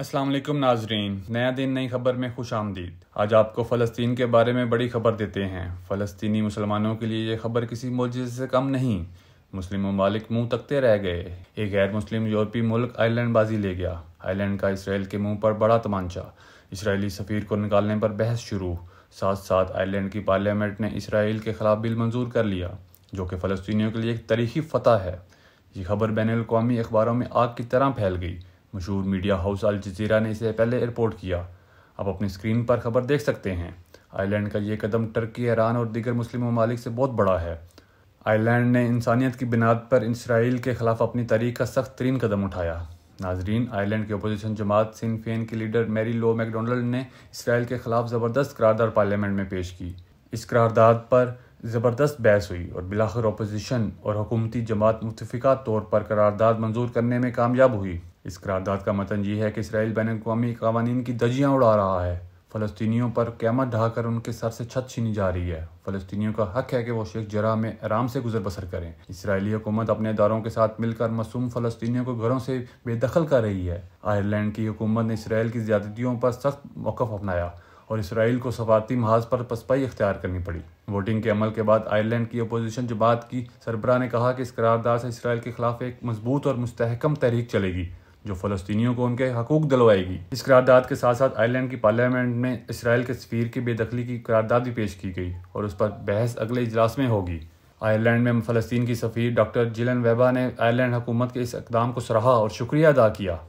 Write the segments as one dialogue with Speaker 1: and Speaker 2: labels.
Speaker 1: असलम नाजरीन नया दिन नई खबर में खुश आमदीद आज आपको फ़लस्तीन के बारे में बड़ी खबर देते हैं फलस्तनी मुसलमानों के लिए यह खबर किसी मोजे से कम नहीं मुस्लिम ममालिक मुंह तकते रह गए एक गैर मुस्लिम यूरोपी मुल्क आयरलैंड बाजी ले गया आयरलैंड का इसराइल के मुंह पर बड़ा तमांचा इसराइली सफ़ीर को निकालने पर बहस शुरू साथ साथ आयरलैंड की पार्लियामेंट ने इसराइल के खिलाफ बिल मंजूर कर लिया जो कि फ़लस्तियों के लिए एक तारीखी फतह है ये खबर बैन अवी अखबारों में आग की तरह फैल गई मशहूर मीडिया हाउस अल जजीरा ने इसे पहले रिपोर्ट किया आप अपनी स्क्रीन पर खबर देख सकते हैं आयरलैंड का ये कदम टर्की ईरान और दीगर मुस्लिम ममालिक से बहुत बड़ा है आयरलैंड ने इंसानियत की बिनाद पर इसराइल के खिलाफ अपनी तारीख का सख्त तरीन कदम उठाया नाजरीन आयरलैंड की अपोजिशन जमात सिनफेन की लीडर मैरी लो मैकडोनल्ड ने इसराइल के खिलाफ ज़बरदस्त करारदार पार्लियामेंट में पेश की इस करारदाद पर ज़बरदस्त बहस हुई और बिलाखिर अपोजिशन और हुकूमती जमात मुतफ़ा तौर पर करारदाद मंजूर करने में कामयाब हुई इस करारदाद का मतन ये है कि इसराइल बैन अवी कवानीन की दजियाँ उड़ा रहा है फ़लस्तियों पर क्यामत ढहाकर उनके सर से छत छीनी जा रही है फ़लस्तियों का हक है कि वो शेख जरा में आराम से गुजर बसर करें इसराइली हुकूमत अपने इदारों के साथ मिलकर मसूम फ़लस्तियों को घरों से बेदखल कर रही है आयरलैंड की हुकूमत ने इसराइल की ज्यादतियों पर सख्त मौक़ अपनाया और इसराइल को सफारती महाज पर पसपाई अख्तियार करनी पड़ी वोटिंग के अमल के बाद आयरलैंड की अपोजिशन जमात की सरबरा ने कहा कि इस करारदार से इसराइल के खिलाफ एक मजबूत और मुस्तहकम तहरीक चलेगी जो फ़लस्तियों को उनके हकूक दिलवाएगी इस करारदाद के साथ साथ आयरलैंड की पार्लियामेंट में इसराइल के सफ़ीर की बेदखली की करारदाद भी पेश की गई और उस पर बहस अगले इजलास में होगी आयरलैंड में फ़लस्तीन की सफ़ीर डॉक्टर जिलन वेबा ने आयरलैंड हुकूमत के इस इकदाम को सराहा और शुक्रिया अदा किया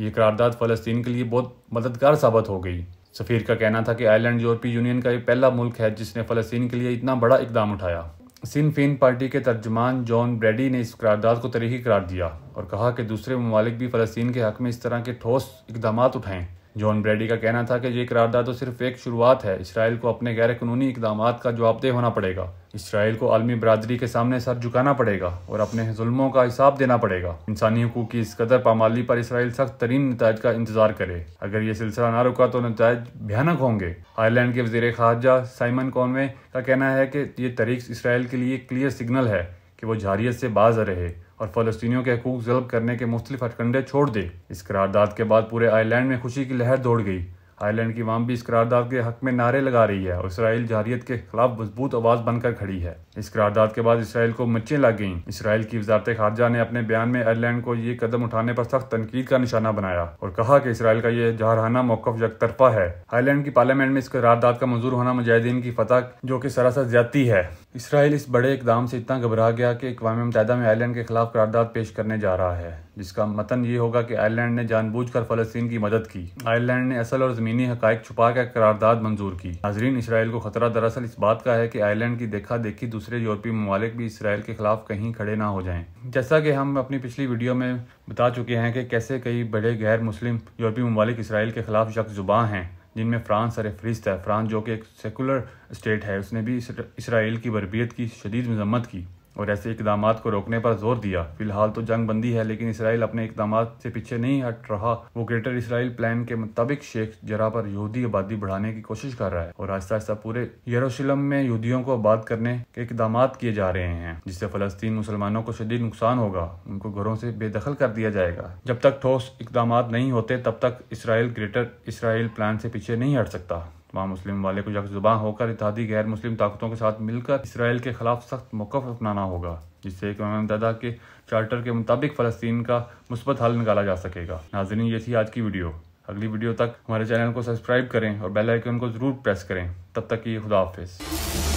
Speaker 1: ये करारदाद फ़लस्तीन के लिए बहुत मददगार साबित हो गई सफ़ीर का कहना था कि आयरलैंड यूरोपीय यूनियन का ये पहला मुल्क है जिसने फ़लस्तीन के लिए इतना बड़ा इकदाम उठाया सिनफिन पार्टी के तर्जमान जॉन ब्रेडी ने इस करारदाद को तरीकी करार दिया और कहा कि दूसरे ममालिक भी फ़लस्तीन के हक़ में इस तरह के ठोस इकदाम उठाएं जॉन ब्रेडी का कहना था कि ये करारदा तो सिर्फ एक शुरुआत है इसराइल को अपने गैर कानूनी इकदाम का जवाबदेह होना पड़ेगा इसराइल को आलमी बरदरी के सामने सर झुकाना पड़ेगा और अपने जुल्मों का हिसाब देना पड़ेगा इंसानी हकूक की इस कदर पामाली पर इसराइल सख्त तरीन नतज का इंतजार करे अगर ये सिलसिला ना रुका तो नतज भयानक होंगे आयरलैंड के वजीर खारजा साइमन कॉनवे का कहना है कि ये तरीक इसराइल के लिए क्लियर सिग्नल है कि वो जारियत से बाज रहे और फ़लस्तियों के हकूक जलब करने के मुख्तलिफ हटकंडे छोड़ दे इस करारदाद के बाद पूरे आयरलैंड में खुशी की लहर दौड़ गई आयरलैंड की वाम भी इस करारदाद के हक में नारे लगा रही है और इसराइल जारियत के खिलाफ मजबूत आवाज बनकर खड़ी है इस करारदाद के बाद इसराइल को मच्चे लग गई इसराइल की वजारत खारजा ने अपने बयान में आयरलैंड को ये कदम उठाने पर सख्त तनकीद का निशाना बनाया और कहा कि इसराइल का यह जहराना मौकफ यकतरफा है आयरलैंड की पार्लियामेंट में इस करारदाद का मंजूर होना मुजाहिदीन की फतह जो की सरासर ज्यादा है इसराइल इस बड़े इकदाम से इतना घबरा गया कि अकवा मुतहदा में आयरलैंड के खिलाफ करारदाद पेश करने जा रहा है जिसका मतन ये होगा कि आयरलैंड ने जानबूझकर फलस्तीन की मदद की आयरलैंड ने असल और ज़मीनी हक छुपा कर करारदाद मंजूर की नाजरीन इसराइल को खतरा दरअसल इस बात का है कि आयरलैंड की देखा देखी दूसरे यूरोपीय ममालिक भी इसराइल के खिलाफ कहीं खड़े ना हो जाएं जैसा कि हम अपनी पिछली वीडियो में बता चुके हैं कि कैसे कई बड़े गैर मुस्लिम यूरोपीय ममालिक इसराइल के खिलाफ जुबा हैं जिनमें फ्रांस सर फहरिस्त है फ्रांस जो कि एक सेकुलर स्टेट है उसने भी इसराइल की बरबियत की शदीद मजम्मत की और ऐसे इकदाम को रोकने पर जोर दिया फिलहाल तो जंग बंदी है लेकिन इसराइल अपने इकदाम से पीछे नहीं हट रहा वो ग्रेटर इसराइल प्लान के मुताबिक शेख जरा पर यहूदी आबादी बढ़ाने की कोशिश कर रहा है और आहिस्ता आहिस्ता पूरे यरूशलेम में यहूदियों को आबाद करने के इकदाम किए जा रहे हैं जिससे फलस्तीन मुसलमानों को शदीद नुकसान होगा उनको घरों से बेदखल कर दिया जाएगा जब तक ठोस इकदाम नहीं होते तब तक इसराइल ग्रेटर इसराइल प्लान से पीछे नहीं हट सकता तमाम मुस्लिम वाले को यकजुबा होकर इतिहादी गैर मुस्लिम ताकतों के साथ मिलकर इसराइल के खिलाफ सख्त मौक़ अपनाना होगा जिससे एक दादा के चार्टर के मुताबिक फ़लस्तीन का मुस्बत हल निकाला जा सकेगा नाजरीन ये थी आज की वीडियो अगली वीडियो तक हमारे चैनल को सब्सक्राइब करें और बेल आइकन को ज़रूर प्रेस करें तब तक ये खुदा हाफिज़